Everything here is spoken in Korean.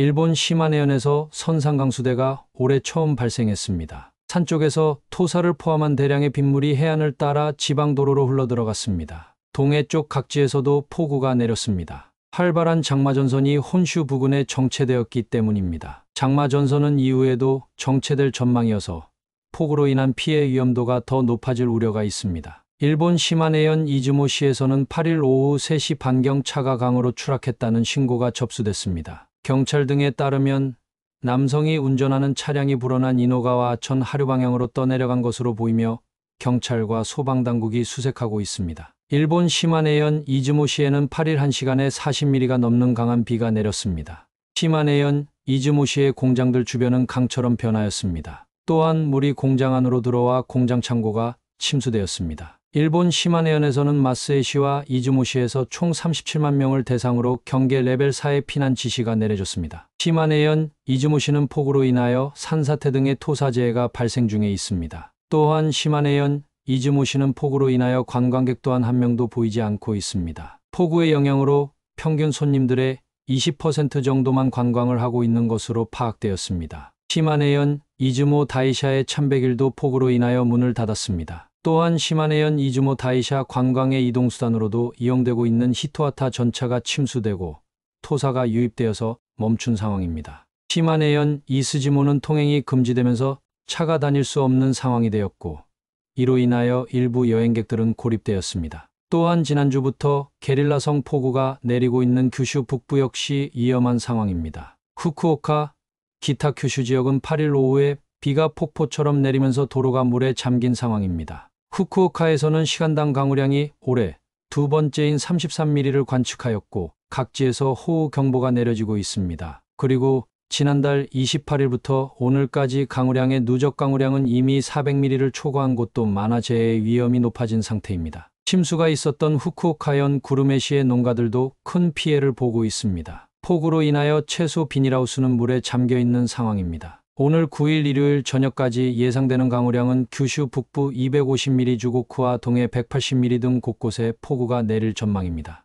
일본 시마네현에서 선상강수대가 올해 처음 발생했습니다. 산 쪽에서 토사를 포함한 대량의 빗물이 해안을 따라 지방도로로 흘러들어갔습니다. 동해 쪽 각지에서도 폭우가 내렸습니다. 활발한 장마전선이 혼슈 부근에 정체되었기 때문입니다. 장마전선은 이후에도 정체될 전망이어서 폭우로 인한 피해 위험도가 더 높아질 우려가 있습니다. 일본 시마네현 이즈모시에서는 8일 오후 3시 반경 차가 강으로 추락했다는 신고가 접수됐습니다. 경찰 등에 따르면 남성이 운전하는 차량이 불어난 인호가와 전 하류 방향으로 떠내려간 것으로 보이며 경찰과 소방당국이 수색하고 있습니다. 일본 시마네현 이즈모시에는 8일 1시간에 40mm가 넘는 강한 비가 내렸습니다. 시마네현 이즈모시의 공장들 주변은 강처럼 변하였습니다. 또한 물이 공장 안으로 들어와 공장 창고가 침수되었습니다. 일본 시마네현에서는 마스에시와 이즈모시에서 총 37만 명을 대상으로 경계 레벨 4의 피난 지시가 내려졌습니다. 시마네현, 이즈모시는 폭우로 인하여 산사태 등의 토사재해가 발생 중에 있습니다. 또한 시마네현, 이즈모시는 폭우로 인하여 관광객 또한 한 명도 보이지 않고 있습니다. 폭우의 영향으로 평균 손님들의 20% 정도만 관광을 하고 있는 것으로 파악되었습니다. 시마네현, 이즈모 다이샤의 참배길도 폭우로 인하여 문을 닫았습니다. 또한 시마네현 이즈모 다이샤 관광의 이동수단으로도 이용되고 있는 히토아타 전차가 침수되고 토사가 유입되어서 멈춘 상황입니다. 시마네현 이스지모는 통행이 금지되면서 차가 다닐 수 없는 상황이 되었고 이로 인하여 일부 여행객들은 고립되었습니다. 또한 지난주부터 게릴라성 폭우가 내리고 있는 규슈 북부 역시 위험한 상황입니다. 후쿠오카, 기타 규슈 지역은 8일 오후에 비가 폭포처럼 내리면서 도로가 물에 잠긴 상황입니다. 후쿠오카에서는 시간당 강우량이 올해 두 번째인 33mm를 관측하였고 각지에서 호우 경보가 내려지고 있습니다. 그리고 지난달 28일부터 오늘까지 강우량의 누적 강우량은 이미 400mm를 초과한 곳도 만화 재해의 위험이 높아진 상태입니다. 침수가 있었던 후쿠오카현 구르메시의 농가들도 큰 피해를 보고 있습니다. 폭우로 인하여 채소 비닐하우스는 물에 잠겨 있는 상황입니다. 오늘 9일 일요일 저녁까지 예상되는 강우량은 규슈 북부 250mm 주고쿠와 동해 180mm 등 곳곳에 폭우가 내릴 전망입니다.